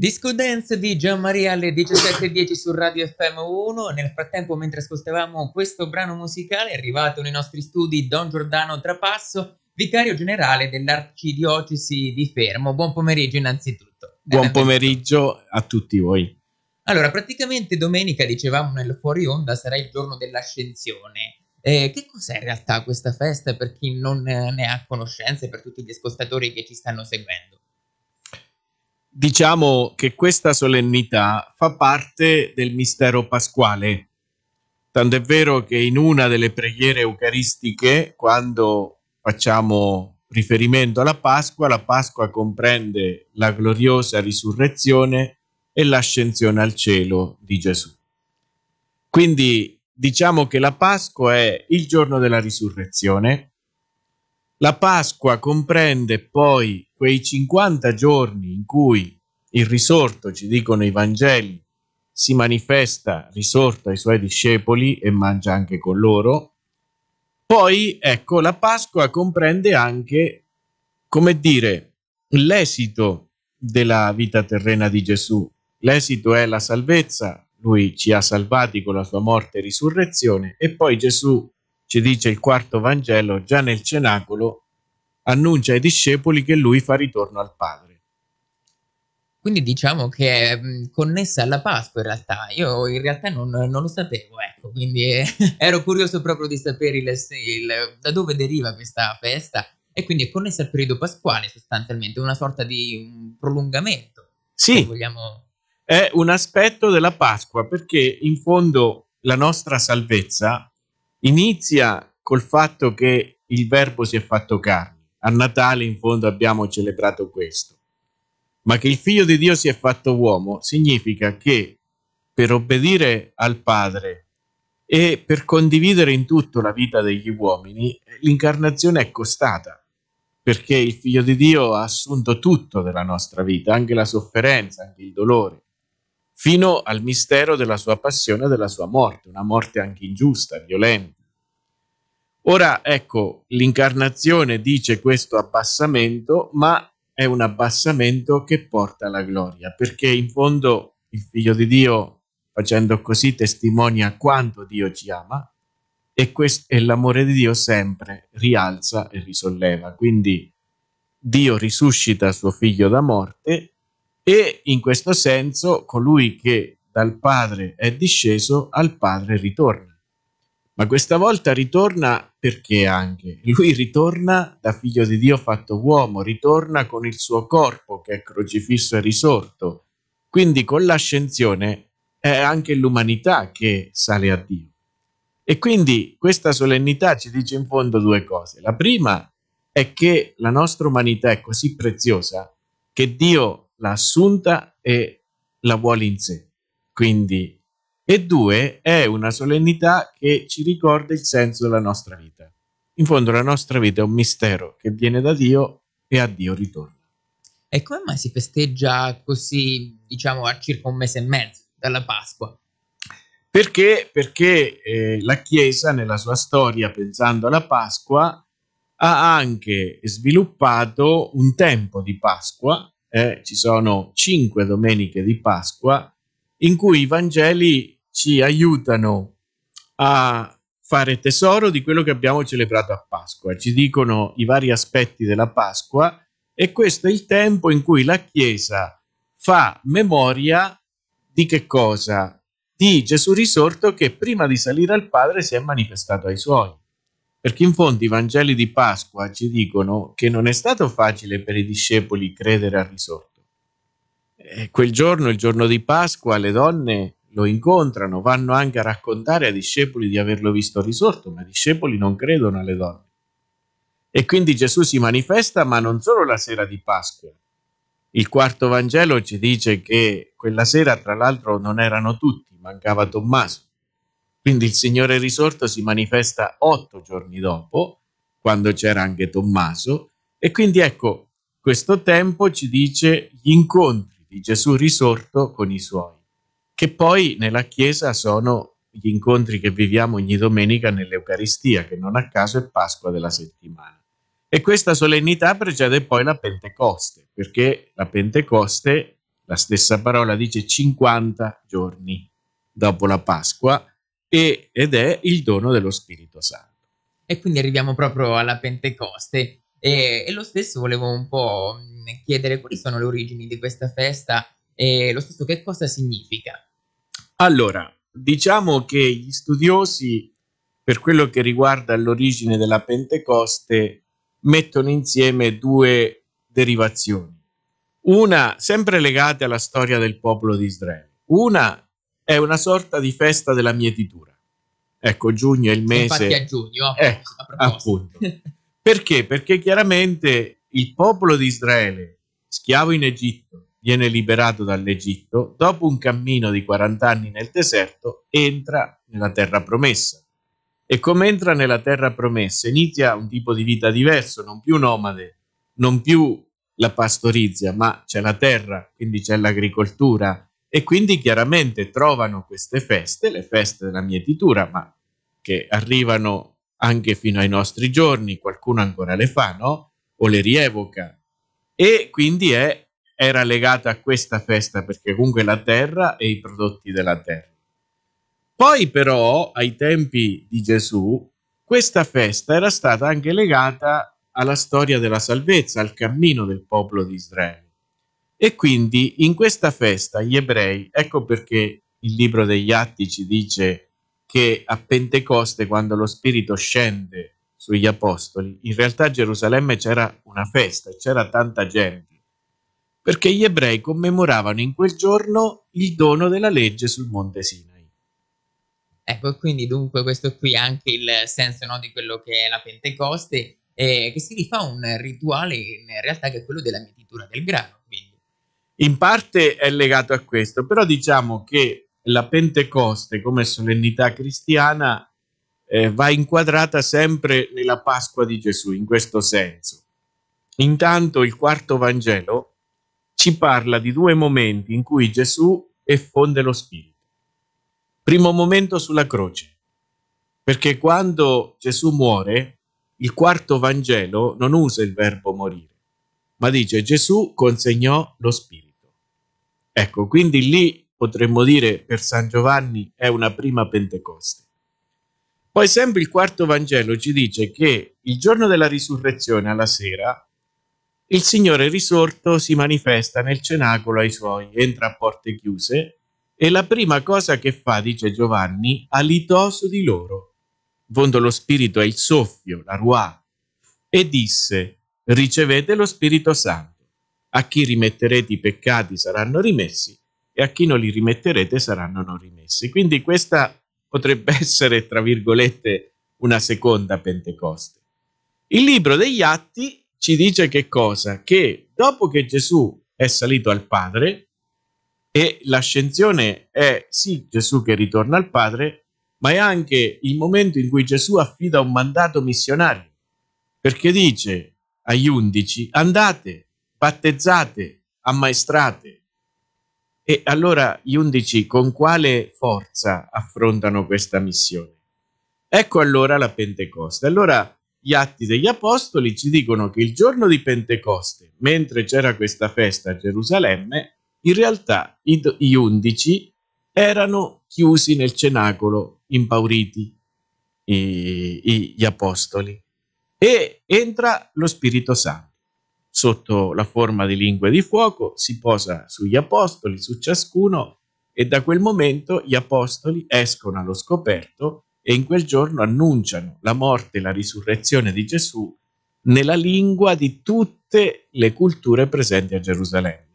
Disco Dance di Maria alle 17.10 su Radio FM1. Nel frattempo, mentre ascoltavamo questo brano musicale, è arrivato nei nostri studi Don Giordano Trapasso, vicario generale dell'Arcidiocesi di Fermo. Buon pomeriggio innanzitutto. Buon pomeriggio a tutti voi. Allora, praticamente domenica, dicevamo nel fuori onda, sarà il giorno dell'ascensione. Eh, che cos'è in realtà questa festa per chi non ne ha conoscenze, per tutti gli ascoltatori che ci stanno seguendo? diciamo che questa solennità fa parte del mistero pasquale. Tanto è vero che in una delle preghiere eucaristiche, quando facciamo riferimento alla Pasqua, la Pasqua comprende la gloriosa risurrezione e l'ascensione al cielo di Gesù. Quindi diciamo che la Pasqua è il giorno della risurrezione. La Pasqua comprende poi quei 50 giorni in cui il risorto, ci dicono i Vangeli, si manifesta risorto ai suoi discepoli e mangia anche con loro. Poi, ecco, la Pasqua comprende anche, come dire, l'esito della vita terrena di Gesù. L'esito è la salvezza, lui ci ha salvati con la sua morte e risurrezione e poi Gesù ci dice il quarto Vangelo, già nel cenacolo, annuncia ai discepoli che lui fa ritorno al Padre. Quindi diciamo che è mm, connessa alla Pasqua in realtà, io in realtà non, non lo sapevo, ecco, quindi eh, ero curioso proprio di sapere il, il, da dove deriva questa festa e quindi è connessa al periodo pasquale sostanzialmente, una sorta di mm, prolungamento. Sì, vogliamo... è un aspetto della Pasqua perché in fondo la nostra salvezza inizia col fatto che il Verbo si è fatto carne a Natale in fondo abbiamo celebrato questo. Ma che il figlio di Dio si è fatto uomo significa che per obbedire al Padre e per condividere in tutto la vita degli uomini, l'incarnazione è costata, perché il figlio di Dio ha assunto tutto della nostra vita, anche la sofferenza, anche il dolore, fino al mistero della sua passione e della sua morte, una morte anche ingiusta, violenta Ora, ecco, l'incarnazione dice questo abbassamento, ma è un abbassamento che porta alla gloria, perché in fondo il figlio di Dio, facendo così, testimonia quanto Dio ci ama e, quest- e l'amore di Dio sempre rialza e risolleva. Quindi Dio risuscita suo figlio da morte e in questo senso colui che dal Padre è disceso al Padre ritorna ma questa volta ritorna perché anche lui ritorna da figlio di Dio fatto uomo, ritorna con il suo corpo che è crocifisso e risorto. Quindi con l'ascensione è anche l'umanità che sale a Dio. E quindi questa solennità ci dice in fondo due cose. La prima è che la nostra umanità è così preziosa che Dio l'ha assunta e la vuole in sé. Quindi e due è una solennità che ci ricorda il senso della nostra vita. In fondo la nostra vita è un mistero che viene da Dio e a Dio ritorna. E come mai si festeggia così, diciamo, a circa un mese e mezzo dalla Pasqua? Perché? Perché eh, la Chiesa nella sua storia, pensando alla Pasqua, ha anche sviluppato un tempo di Pasqua, eh, ci sono cinque domeniche di Pasqua in cui i Vangeli ci aiutano a fare tesoro di quello che abbiamo celebrato a Pasqua. Ci dicono i vari aspetti della Pasqua e questo è il tempo in cui la Chiesa fa memoria di che cosa? Di Gesù risorto che prima di salire al Padre si è manifestato ai suoi. Perché in fondo i Vangeli di Pasqua ci dicono che non è stato facile per i discepoli credere al risorto eh, quel giorno, il giorno di Pasqua, le donne lo incontrano, vanno anche a raccontare ai discepoli di averlo visto risorto, ma i discepoli non credono alle donne. E quindi Gesù si manifesta, ma non solo la sera di Pasqua. Il quarto Vangelo ci dice che quella sera, tra l'altro, non erano tutti, mancava Tommaso. Quindi il Signore risorto si manifesta otto giorni dopo, quando c'era anche Tommaso. E quindi ecco, questo tempo ci dice gli incontri di Gesù risorto con i suoi, che poi nella Chiesa sono gli incontri che viviamo ogni domenica nell'Eucaristia, che non a caso è Pasqua della settimana. E questa solennità precede poi la Pentecoste, perché la Pentecoste, la stessa parola dice 50 giorni dopo la Pasqua, e, ed è il dono dello Spirito Santo. E quindi arriviamo proprio alla Pentecoste. E, e, lo stesso volevo un po' mm, chiedere quali sono le origini di questa festa e lo stesso che cosa significa. Allora, diciamo che gli studiosi, per quello che riguarda l'origine della Pentecoste, mettono insieme due derivazioni. Una sempre legata alla storia del popolo di Israele. Una è una sorta di festa della mietitura. Ecco, giugno è il mese. Infatti a giugno, eh, appunto. Perché? Perché chiaramente il popolo di Israele, schiavo in Egitto, viene liberato dall'Egitto, dopo un cammino di 40 anni nel deserto, entra nella terra promessa. E come entra nella terra promessa, inizia un tipo di vita diverso, non più nomade, non più la pastorizia, ma c'è la terra, quindi c'è l'agricoltura e quindi chiaramente trovano queste feste, le feste della mietitura, ma che arrivano anche fino ai nostri giorni, qualcuno ancora le fa, no? O le rievoca. E quindi è, era legata a questa festa perché comunque la terra e i prodotti della terra. Poi però, ai tempi di Gesù, questa festa era stata anche legata alla storia della salvezza, al cammino del popolo di Israele. E quindi in questa festa gli ebrei, ecco perché il libro degli Atti ci dice che a Pentecoste, quando lo Spirito scende sugli Apostoli, in realtà a Gerusalemme c'era una festa, c'era tanta gente, perché gli ebrei commemoravano in quel giorno il dono della legge sul Monte Sinai. Ecco, quindi dunque questo qui è anche il senso no, di quello che è la Pentecoste, eh, che si rifà a un rituale in realtà che è quello della mietitura del grano. Quindi. In parte è legato a questo, però diciamo che la Pentecoste come solennità cristiana eh, va inquadrata sempre nella Pasqua di Gesù, in questo senso. Intanto il quarto Vangelo ci parla di due momenti in cui Gesù effonde lo Spirito. Primo momento sulla croce, perché quando Gesù muore, il quarto Vangelo non usa il verbo morire, ma dice Gesù consegnò lo Spirito. Ecco, quindi lì potremmo dire per San Giovanni è una prima Pentecoste. Poi sempre il quarto Vangelo ci dice che il giorno della risurrezione alla sera il Signore risorto si manifesta nel cenacolo ai suoi, entra a porte chiuse e la prima cosa che fa, dice Giovanni, alitò su di loro. In fondo lo spirito è il soffio, la ruà, e disse, ricevete lo Spirito Santo. A chi rimetterete i peccati saranno rimessi, e a chi non li rimetterete saranno non rimessi. Quindi questa potrebbe essere, tra virgolette, una seconda Pentecoste. Il libro degli Atti ci dice che cosa? Che dopo che Gesù è salito al Padre e l'ascensione è sì Gesù che ritorna al Padre, ma è anche il momento in cui Gesù affida un mandato missionario, perché dice agli undici andate, battezzate, ammaestrate, e allora gli undici con quale forza affrontano questa missione? Ecco allora la Pentecoste. Allora gli atti degli apostoli ci dicono che il giorno di Pentecoste, mentre c'era questa festa a Gerusalemme, in realtà gli undici erano chiusi nel cenacolo, impauriti, gli apostoli. E entra lo Spirito Santo sotto la forma di lingue di fuoco, si posa sugli apostoli, su ciascuno, e da quel momento gli apostoli escono allo scoperto e in quel giorno annunciano la morte e la risurrezione di Gesù nella lingua di tutte le culture presenti a Gerusalemme.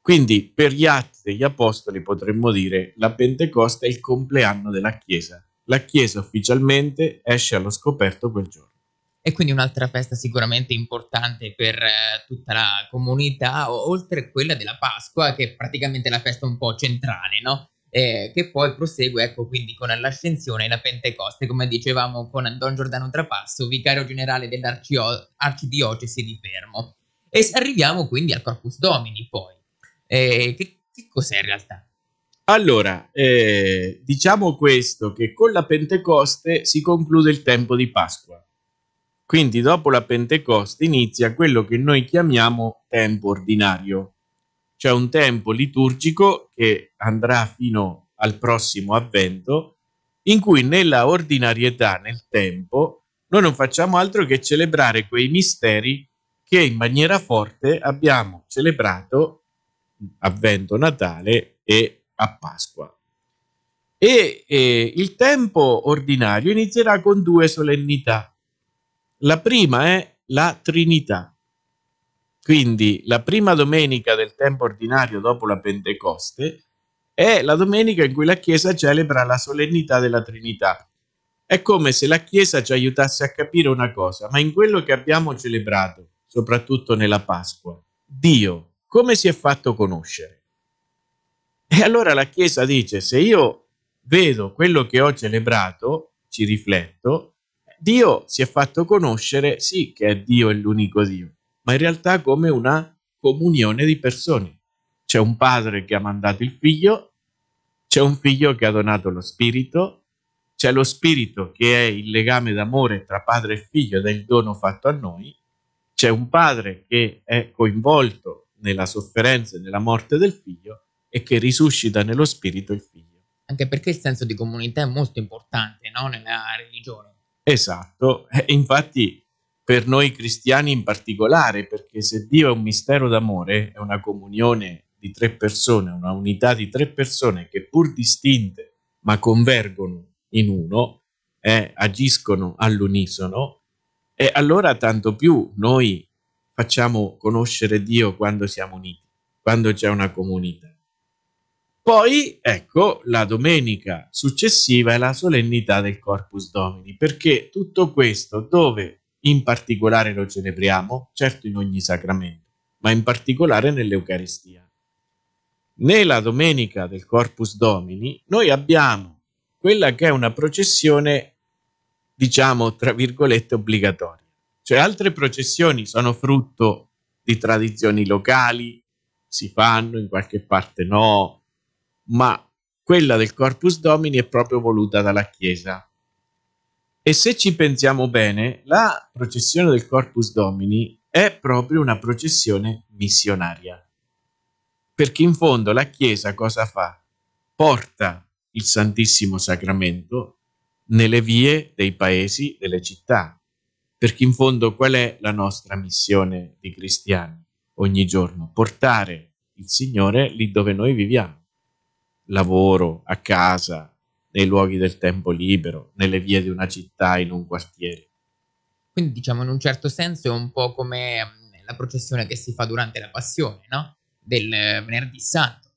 Quindi per gli atti degli apostoli potremmo dire la Pentecoste è il compleanno della Chiesa. La Chiesa ufficialmente esce allo scoperto quel giorno. E quindi un'altra festa sicuramente importante per eh, tutta la comunità, oltre a quella della Pasqua, che è praticamente la festa un po' centrale, no? Eh, che poi prosegue, ecco, quindi con l'ascensione e la Pentecoste, come dicevamo con Don Giordano Trapasso, vicario generale dell'arcidiocesi di Fermo. E arriviamo quindi al Corpus Domini, poi. Eh, che, che cos'è in realtà? Allora, eh, diciamo questo, che con la Pentecoste si conclude il tempo di Pasqua quindi dopo la Pentecoste inizia quello che noi chiamiamo tempo ordinario, cioè un tempo liturgico che andrà fino al prossimo avvento, in cui nella ordinarietà, nel tempo, noi non facciamo altro che celebrare quei misteri che in maniera forte abbiamo celebrato avvento Natale e a Pasqua. E, e il tempo ordinario inizierà con due solennità, la prima è la Trinità. Quindi la prima domenica del tempo ordinario dopo la Pentecoste è la domenica in cui la Chiesa celebra la solennità della Trinità. È come se la Chiesa ci aiutasse a capire una cosa, ma in quello che abbiamo celebrato, soprattutto nella Pasqua, Dio come si è fatto conoscere? E allora la Chiesa dice, se io vedo quello che ho celebrato, ci rifletto, Dio si è fatto conoscere, sì che è Dio è l'unico Dio, ma in realtà come una comunione di persone. C'è un padre che ha mandato il figlio, c'è un figlio che ha donato lo spirito, c'è lo spirito che è il legame d'amore tra padre e figlio ed è il dono fatto a noi, c'è un padre che è coinvolto nella sofferenza e nella morte del figlio e che risuscita nello spirito il figlio. Anche perché il senso di comunità è molto importante no? nella religione Esatto, e eh, infatti per noi cristiani in particolare, perché se Dio è un mistero d'amore, è una comunione di tre persone, una unità di tre persone che pur distinte ma convergono in uno, eh, agiscono all'unisono, e allora tanto più noi facciamo conoscere Dio quando siamo uniti, quando c'è una comunità. Poi, ecco, la domenica successiva è la solennità del Corpus Domini, perché tutto questo dove in particolare lo celebriamo, certo in ogni sacramento, ma in particolare nell'Eucaristia. Nella domenica del Corpus Domini noi abbiamo quella che è una processione, diciamo, tra virgolette, obbligatoria. Cioè altre processioni sono frutto di tradizioni locali, si fanno, in qualche parte no, ma quella del Corpus Domini è proprio voluta dalla Chiesa. E se ci pensiamo bene, la processione del Corpus Domini è proprio una processione missionaria. Perché in fondo la Chiesa cosa fa? Porta il Santissimo Sacramento nelle vie dei paesi, delle città. Perché in fondo qual è la nostra missione di cristiani ogni giorno? Portare il Signore lì dove noi viviamo lavoro, a casa, nei luoghi del tempo libero, nelle vie di una città, in un quartiere. Quindi diciamo in un certo senso è un po' come mm, la processione che si fa durante la passione, no? Del venerdì santo,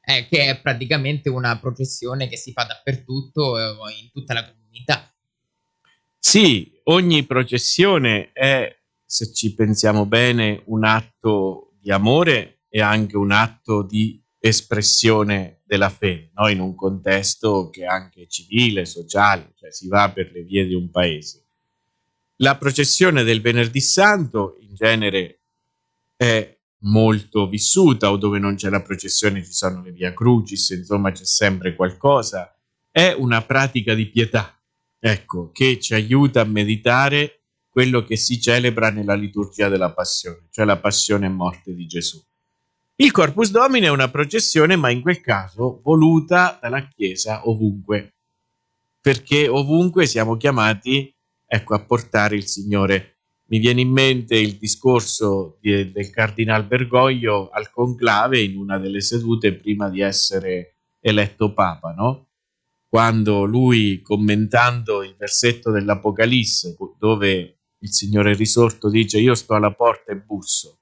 eh, che è praticamente una processione che si fa dappertutto, eh, in tutta la comunità. Sì, ogni processione è, se ci pensiamo bene, un atto di amore e anche un atto di espressione della fede, no? in un contesto che è anche civile, sociale, cioè si va per le vie di un paese. La processione del venerdì santo in genere è molto vissuta o dove non c'è la processione ci sono le via crucis, insomma c'è sempre qualcosa. È una pratica di pietà, ecco, che ci aiuta a meditare quello che si celebra nella liturgia della passione, cioè la passione e morte di Gesù. Il Corpus Domini è una processione, ma in quel caso voluta dalla Chiesa ovunque, perché ovunque siamo chiamati ecco, a portare il Signore. Mi viene in mente il discorso di, del Cardinal Bergoglio al conclave in una delle sedute prima di essere eletto Papa, no? quando lui commentando il versetto dell'Apocalisse dove il Signore risorto dice io sto alla porta e busso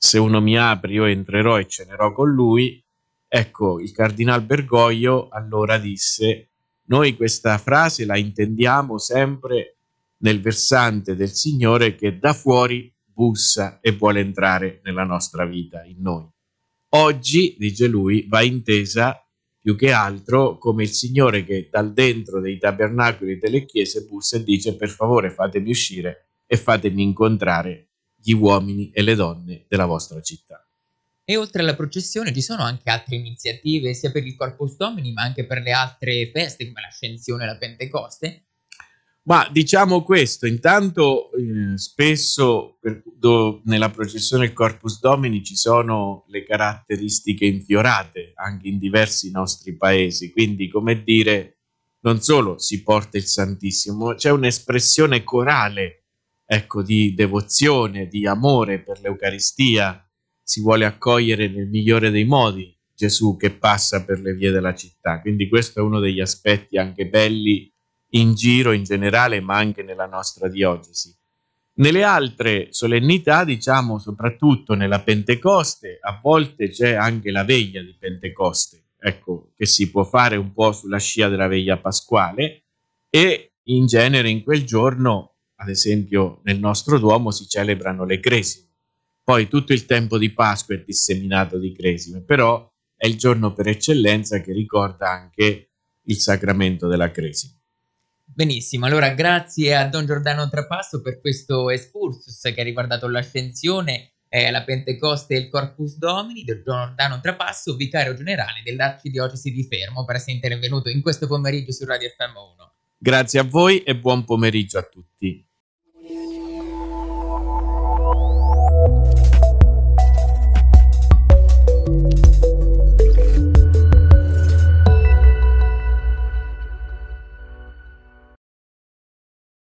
se uno mi apre io entrerò e cenerò con lui, ecco il cardinal Bergoglio allora disse noi questa frase la intendiamo sempre nel versante del Signore che da fuori bussa e vuole entrare nella nostra vita, in noi. Oggi, dice lui, va intesa più che altro come il Signore che dal dentro dei tabernacoli delle chiese bussa e dice per favore fatemi uscire e fatemi incontrare gli uomini e le donne della vostra città. E oltre alla processione ci sono anche altre iniziative, sia per il Corpus Domini ma anche per le altre feste come l'Ascensione e la Pentecoste? Ma diciamo questo, intanto eh, spesso per, do, nella processione del Corpus Domini ci sono le caratteristiche infiorate anche in diversi nostri paesi, quindi come dire, non solo si porta il Santissimo, c'è un'espressione corale ecco, di devozione, di amore per l'Eucaristia, si vuole accogliere nel migliore dei modi Gesù che passa per le vie della città. Quindi questo è uno degli aspetti anche belli in giro in generale, ma anche nella nostra diocesi. Nelle altre solennità, diciamo soprattutto nella Pentecoste, a volte c'è anche la veglia di Pentecoste, ecco, che si può fare un po' sulla scia della veglia pasquale e in genere in quel giorno ad esempio nel nostro Duomo si celebrano le cresime. Poi tutto il tempo di Pasqua è disseminato di cresime, però è il giorno per eccellenza che ricorda anche il sacramento della cresima. Benissimo, allora grazie a Don Giordano Trapasso per questo excursus che ha riguardato l'ascensione, eh, la Pentecoste e il Corpus Domini. Don Giordano Trapasso, vicario generale dell'Arcidiocesi di Fermo, per essere intervenuto in questo pomeriggio su Radio FM1. Grazie a voi e buon pomeriggio a tutti.